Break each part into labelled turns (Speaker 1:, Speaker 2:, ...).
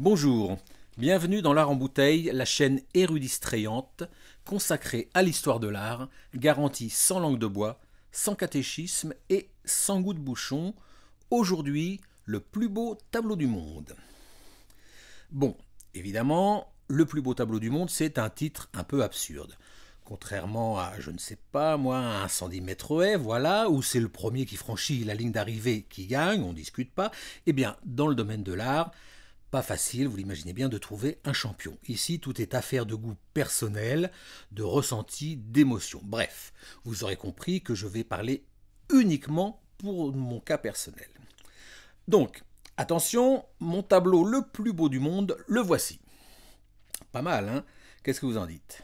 Speaker 1: Bonjour, bienvenue dans L'Art en Bouteille, la chaîne érudistrayante consacrée à l'histoire de l'art, garantie sans langue de bois, sans catéchisme et sans goût de bouchon. Aujourd'hui, le plus beau tableau du monde. Bon, évidemment, le plus beau tableau du monde, c'est un titre un peu absurde. Contrairement à, je ne sais pas, moi, un 110 mètres voilà, où c'est le premier qui franchit la ligne d'arrivée qui gagne, on ne discute pas, eh bien, dans le domaine de l'art, pas facile, vous l'imaginez bien, de trouver un champion. Ici, tout est affaire de goût personnel, de ressenti, d'émotion. Bref, vous aurez compris que je vais parler uniquement pour mon cas personnel. Donc, attention, mon tableau le plus beau du monde, le voici. Pas mal, hein Qu'est-ce que vous en dites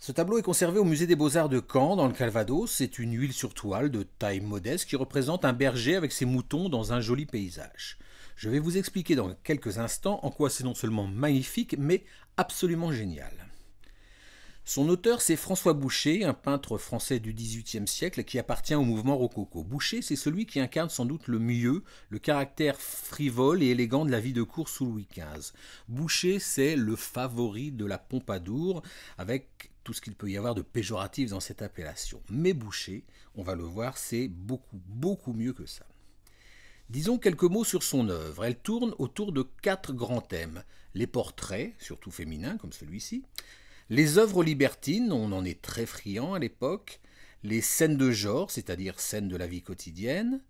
Speaker 1: ce tableau est conservé au musée des Beaux-Arts de Caen, dans le Calvados. C'est une huile sur toile de taille modeste qui représente un berger avec ses moutons dans un joli paysage. Je vais vous expliquer dans quelques instants en quoi c'est non seulement magnifique, mais absolument génial. Son auteur, c'est François Boucher, un peintre français du XVIIIe siècle qui appartient au mouvement rococo. Boucher, c'est celui qui incarne sans doute le mieux le caractère frivole et élégant de la vie de cour sous Louis XV. Boucher, c'est le favori de la Pompadour, avec tout ce qu'il peut y avoir de péjoratif dans cette appellation. Mais boucher, on va le voir, c'est beaucoup, beaucoup mieux que ça. Disons quelques mots sur son œuvre. Elle tourne autour de quatre grands thèmes. Les portraits, surtout féminins comme celui-ci. Les œuvres libertines, on en est très friand à l'époque. Les scènes de genre, c'est-à-dire scènes de la vie quotidienne.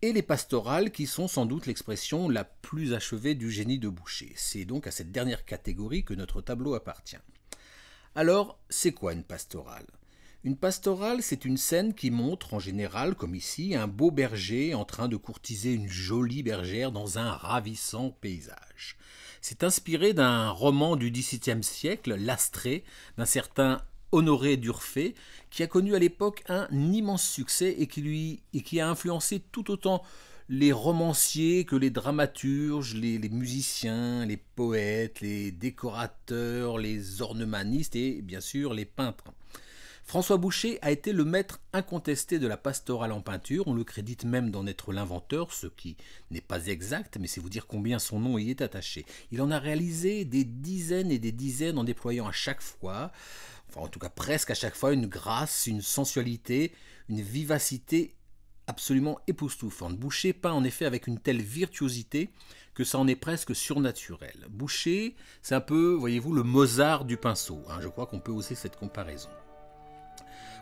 Speaker 1: Et les pastorales, qui sont sans doute l'expression la plus achevée du génie de Boucher. C'est donc à cette dernière catégorie que notre tableau appartient. Alors, c'est quoi une pastorale Une pastorale, c'est une scène qui montre, en général, comme ici, un beau berger en train de courtiser une jolie bergère dans un ravissant paysage. C'est inspiré d'un roman du XVIIe siècle, L'Astré, d'un certain Honoré d'Urfé, qui a connu à l'époque un immense succès et qui, lui, et qui a influencé tout autant les romanciers que les dramaturges, les, musiciens, les poètes, les décorateurs, les ornemanistes et bien sûr les peintres. François Boucher a été le maître incontesté de la pastorale en peinture, on le crédite même d'en être l'inventeur, ce qui n'est pas exact, mais c'est vous dire combien son nom y est attaché. Il en a réalisé des dizaines et des dizaines en déployant à chaque fois, enfin en tout cas presque à chaque fois, une grâce, une sensualité, une vivacité absolument époustouflante. Boucher peint en effet avec une telle virtuosité que ça en est presque surnaturel. Boucher, c'est un peu, voyez-vous, le Mozart du pinceau. Hein. je crois qu'on peut oser cette comparaison.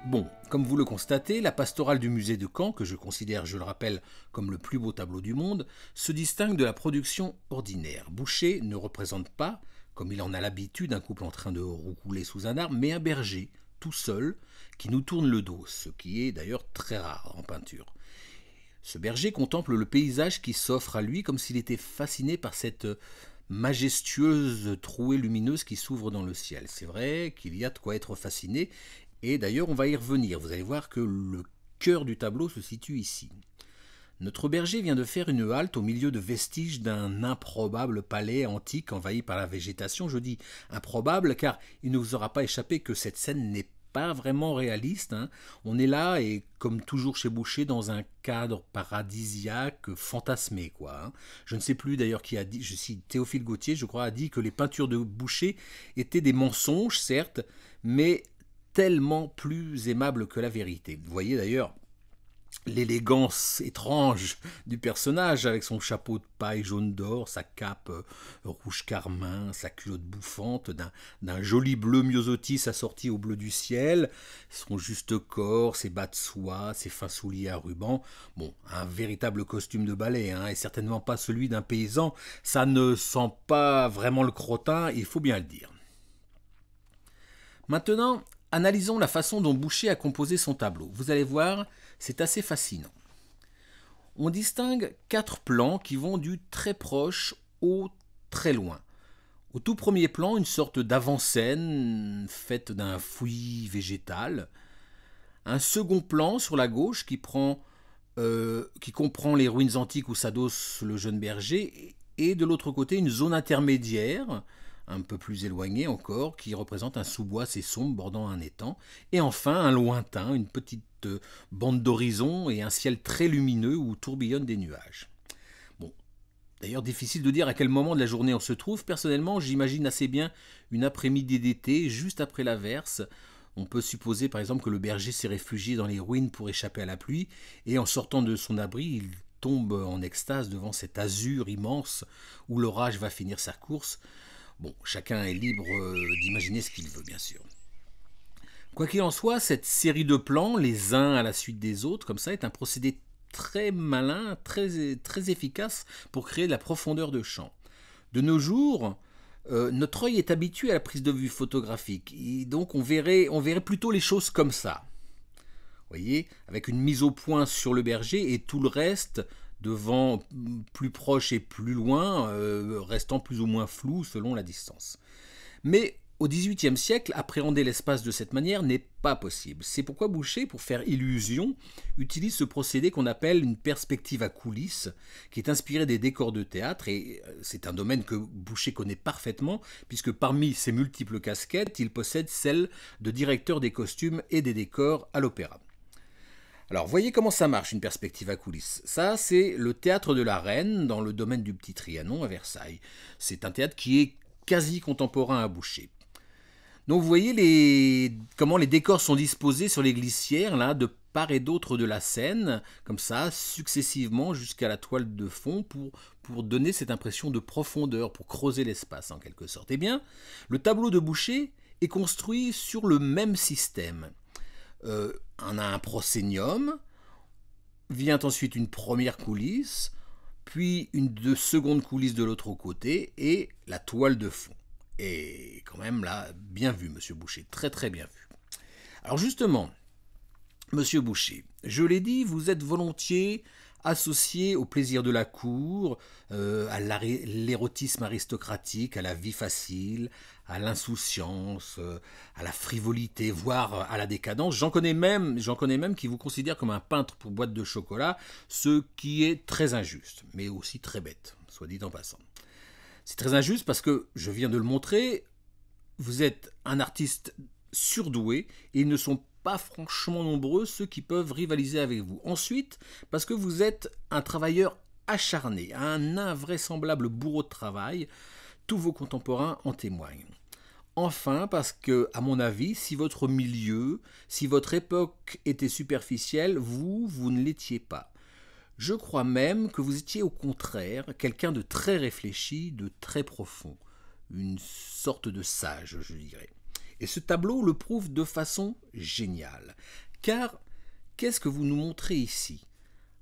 Speaker 1: Bon, comme vous le constatez, la pastorale du musée de Caen, que je considère, je le rappelle, comme le plus beau tableau du monde, se distingue de la production ordinaire. Boucher ne représente pas, comme il en a l'habitude, un couple en train de roucouler sous un arbre, mais un berger, tout seul, qui nous tourne le dos, ce qui est d'ailleurs très rare en peinture. Ce berger contemple le paysage qui s'offre à lui comme s'il était fasciné par cette majestueuse trouée lumineuse qui s'ouvre dans le ciel. C'est vrai qu'il y a de quoi être fasciné, et d'ailleurs on va y revenir. Vous allez voir que le cœur du tableau se situe ici. Notre berger vient de faire une halte au milieu de vestiges d'un improbable palais antique envahi par la végétation. Je dis improbable car il ne vous aura pas échappé que cette scène n'est pas vraiment réaliste. Hein. On est là et comme toujours chez Boucher dans un cadre paradisiaque fantasmé quoi. Hein. Je ne sais plus d'ailleurs qui a dit, je cite Théophile Gautier, je crois, a dit que les peintures de Boucher étaient des mensonges certes, mais tellement plus aimables que la vérité. Vous voyez d'ailleurs l'élégance étrange du personnage avec son chapeau de paille jaune d'or, sa cape euh, rouge carmin, sa culotte bouffante d'un joli bleu myosotis assorti au bleu du ciel, son juste corps, ses bas de soie, ses fins souliers à ruban. Bon, un véritable costume de ballet, hein, et certainement pas celui d'un paysan. Ça ne sent pas vraiment le crottin, il faut bien le dire. Maintenant, Analysons la façon dont Boucher a composé son tableau. Vous allez voir, c'est assez fascinant. On distingue quatre plans qui vont du très proche au très loin. Au tout premier plan, une sorte d'avant-scène faite d'un fouillis végétal. Un second plan sur la gauche qui, euh, qui comprend les ruines antiques où s'adosse le jeune berger. Et de l'autre côté, une zone intermédiaire un peu plus éloigné encore, qui représente un sous-bois assez sombre bordant un étang, et enfin un lointain, une petite euh, bande d'horizon et un ciel très lumineux où tourbillonnent des nuages. Bon, d'ailleurs difficile de dire à quel moment de la journée on se trouve, personnellement j'imagine assez bien une après-midi d'été, juste après l'averse, on peut supposer par exemple que le berger s'est réfugié dans les ruines pour échapper à la pluie, et en sortant de son abri, il tombe en extase devant cet azur immense où l'orage va finir sa course. Bon, chacun est libre euh, d'imaginer ce qu'il veut, bien sûr. Quoi qu'il en soit, cette série de plans, les uns à la suite des autres, comme ça, est un procédé très malin, très, très efficace pour créer de la profondeur de champ. De nos jours, euh, notre œil est habitué à la prise de vue photographique, et donc on verrait, on verrait plutôt les choses comme ça. Vous voyez, avec une mise au point sur le berger et tout le reste de vent plus proche et plus loin, euh, restant plus ou moins flou selon la distance. Mais au XVIIIe siècle, appréhender l'espace de cette manière n'est pas possible. C'est pourquoi Boucher, pour faire illusion, utilise ce procédé qu'on appelle une perspective à coulisses, qui est inspiré des décors de théâtre, et euh, c'est un domaine que Boucher connaît parfaitement, puisque parmi ses multiples casquettes, il possède celle de directeur des costumes et des décors à l'opéra. Alors voyez comment ça marche une perspective à coulisses. Ça, c'est le théâtre de la Reine dans le domaine du Petit Trianon à Versailles. C'est un théâtre qui est quasi contemporain à Boucher. Donc vous voyez les... comment les décors sont disposés sur les glissières, là, de part et d'autre de la scène, comme ça, successivement jusqu'à la toile de fond pour, pour donner cette impression de profondeur, pour creuser l'espace en quelque sorte. Eh bien, le tableau de Boucher est construit sur le même système. Euh, on a un proscenium, vient ensuite une première coulisse, puis une seconde coulisse de l'autre côté et la toile de fond. Et quand même là, bien vu, Monsieur Boucher, très très bien vu. Alors justement, Monsieur Boucher, je l'ai dit, vous êtes volontiers associé au plaisir de la cour, euh, à l'érotisme aristocratique, à la vie facile, à l'insouciance, euh, à la frivolité, voire à la décadence. J'en connais même, j'en connais même qui vous considèrent comme un peintre pour boîte de chocolat, ce qui est très injuste, mais aussi très bête, soit dit en passant. C'est très injuste parce que, je viens de le montrer, vous êtes un artiste surdoué, ils ne sont franchement nombreux ceux qui peuvent rivaliser avec vous. Ensuite, parce que vous êtes un travailleur acharné, un invraisemblable bourreau de travail, tous vos contemporains en témoignent. Enfin, parce que, à mon avis, si votre milieu, si votre époque était superficielle, vous, vous ne l'étiez pas. Je crois même que vous étiez au contraire quelqu'un de très réfléchi, de très profond, une sorte de sage, je dirais. Et ce tableau le prouve de façon géniale. Car qu'est-ce que vous nous montrez ici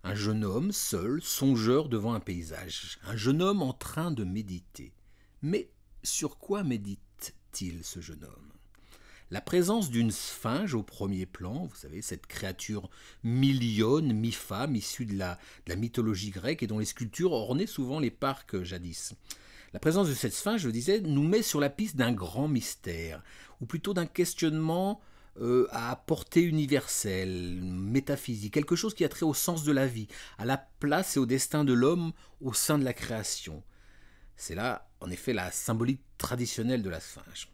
Speaker 1: Un jeune homme seul, songeur devant un paysage, un jeune homme en train de méditer. Mais sur quoi médite-t-il ce jeune homme la présence d'une sphinge au premier plan, vous savez, cette créature mi mi-femme, issue de la, de la mythologie grecque et dont les sculptures ornaient souvent les parcs jadis. La présence de cette sphinx, je le disais, nous met sur la piste d'un grand mystère, ou plutôt d'un questionnement euh, à portée universelle, métaphysique, quelque chose qui a trait au sens de la vie, à la place et au destin de l'homme au sein de la création. C'est là, en effet, la symbolique traditionnelle de la sphinx.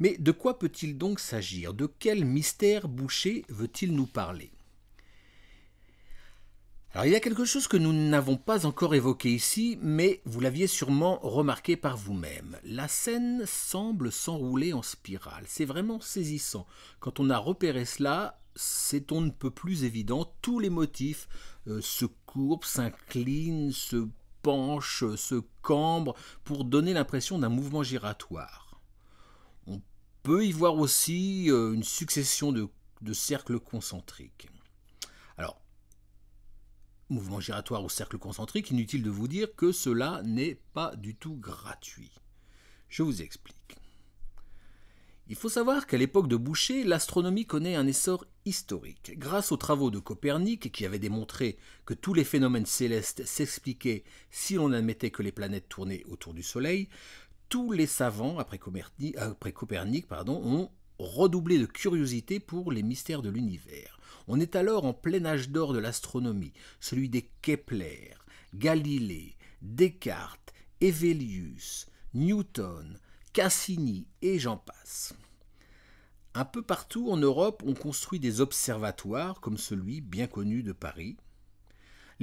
Speaker 1: Mais de quoi peut-il donc s'agir De quel mystère Boucher veut-il nous parler alors il y a quelque chose que nous n'avons pas encore évoqué ici, mais vous l'aviez sûrement remarqué par vous-même. La scène semble s'enrouler en spirale. C'est vraiment saisissant. Quand on a repéré cela, c'est on ne peut plus évident. Tous les motifs euh, se courbent, s'inclinent, se penchent, se cambrent pour donner l'impression d'un mouvement giratoire. On peut y voir aussi euh, une succession de cercles concentriques mouvement giratoire ou cercle concentrique, inutile de vous dire que cela n'est pas du tout gratuit. Je vous explique. Il faut savoir qu'à l'époque de Boucher, l'astronomie connaît un essor historique. Grâce aux travaux de Copernic, qui avait démontré que tous les phénomènes célestes s'expliquaient si l'on admettait que les planètes tournaient autour du Soleil, tous les savants, après Copernic, pardon, ont redoublé de curiosité pour les mystères de l'univers. On est alors en plein âge d'or de l'astronomie, celui des Kepler, Galilée, Descartes, hevelius Newton, Cassini et j'en passe. Un peu partout en Europe, on construit des observatoires comme celui bien connu de Paris,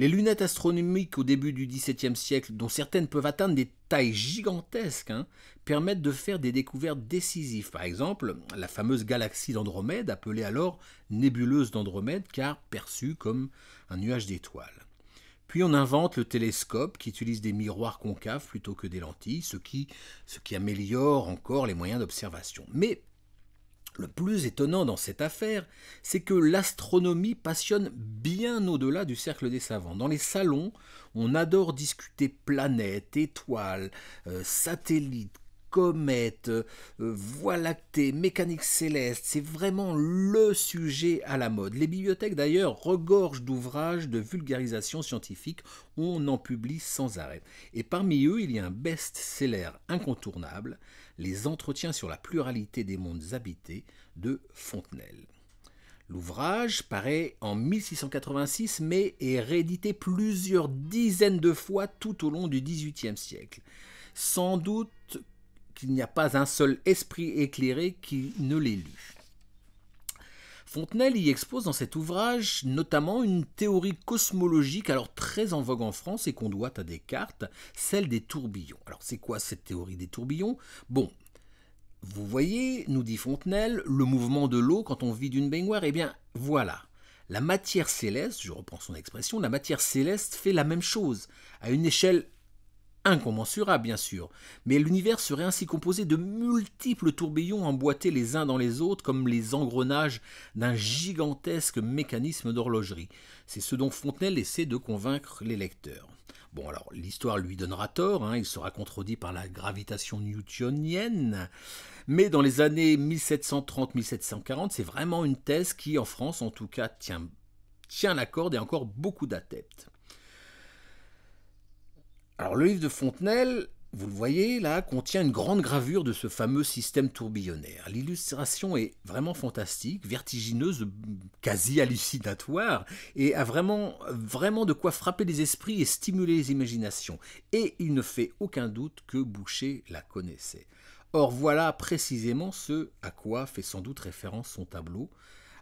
Speaker 1: les lunettes astronomiques au début du XVIIe siècle, dont certaines peuvent atteindre des tailles gigantesques, hein, permettent de faire des découvertes décisives. Par exemple, la fameuse galaxie d'Andromède, appelée alors nébuleuse d'Andromède, car perçue comme un nuage d'étoiles. Puis on invente le télescope qui utilise des miroirs concaves plutôt que des lentilles, ce qui, ce qui améliore encore les moyens d'observation. Mais le plus étonnant dans cette affaire, c'est que l'astronomie passionne bien au-delà du cercle des savants. Dans les salons, on adore discuter planètes, étoiles, euh, satellites, comètes, euh, voies lactées, mécaniques célestes. c'est vraiment le sujet à la mode. Les bibliothèques d'ailleurs regorgent d'ouvrages de vulgarisation scientifique, on en publie sans arrêt. Et parmi eux, il y a un best-seller incontournable, les entretiens sur la pluralité des mondes habités de Fontenelle. L'ouvrage paraît en 1686 mais est réédité plusieurs dizaines de fois tout au long du XVIIIe siècle. Sans doute qu'il n'y a pas un seul esprit éclairé qui ne l'ait lu. Fontenelle y expose dans cet ouvrage notamment une théorie cosmologique alors très en vogue en France et qu'on doit à Descartes, celle des tourbillons. Alors c'est quoi cette théorie des tourbillons Bon, vous voyez, nous dit Fontenelle, le mouvement de l'eau quand on vide une baignoire, eh bien voilà. La matière céleste, je reprends son expression, la matière céleste fait la même chose, à une échelle incommensurable bien sûr, mais l'univers serait ainsi composé de multiples tourbillons emboîtés les uns dans les autres comme les engrenages d'un gigantesque mécanisme d'horlogerie. C'est ce dont Fontenelle essaie de convaincre les lecteurs. Bon alors, l'histoire lui donnera tort, hein. il sera contredit par la gravitation newtonienne, mais dans les années 1730-1740, c'est vraiment une thèse qui, en France en tout cas, tient, tient la corde et encore beaucoup d'adeptes. Alors le livre de Fontenelle, vous le voyez là, contient une grande gravure de ce fameux système tourbillonnaire. L'illustration est vraiment fantastique, vertigineuse, quasi hallucinatoire, et a vraiment, vraiment de quoi frapper les esprits et stimuler les imaginations. Et il ne fait aucun doute que Boucher la connaissait. Or voilà précisément ce à quoi fait sans doute référence son tableau,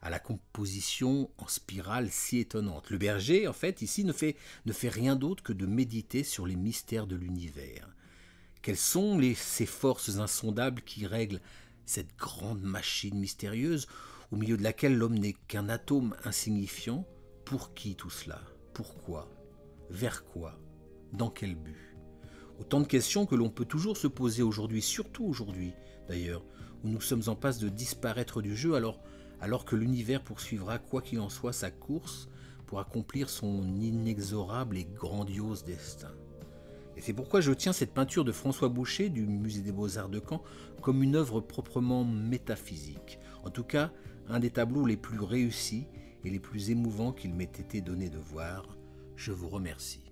Speaker 1: à la composition en spirale si étonnante. Le berger, en fait, ici ne fait, ne fait rien d'autre que de méditer sur les mystères de l'univers. Quelles sont ces forces insondables qui règlent cette grande machine mystérieuse au milieu de laquelle l'homme n'est qu'un atome insignifiant Pour qui tout cela Pourquoi Vers quoi Dans quel but Autant de questions que l'on peut toujours se poser aujourd'hui, surtout aujourd'hui d'ailleurs, où nous sommes en passe de disparaître du jeu, alors alors que l'univers poursuivra quoi qu'il en soit sa course pour accomplir son inexorable et grandiose destin. Et c'est pourquoi je tiens cette peinture de François Boucher du Musée des Beaux-Arts de Caen comme une œuvre proprement métaphysique, en tout cas un des tableaux les plus réussis et les plus émouvants qu'il m'ait été donné de voir. Je vous remercie.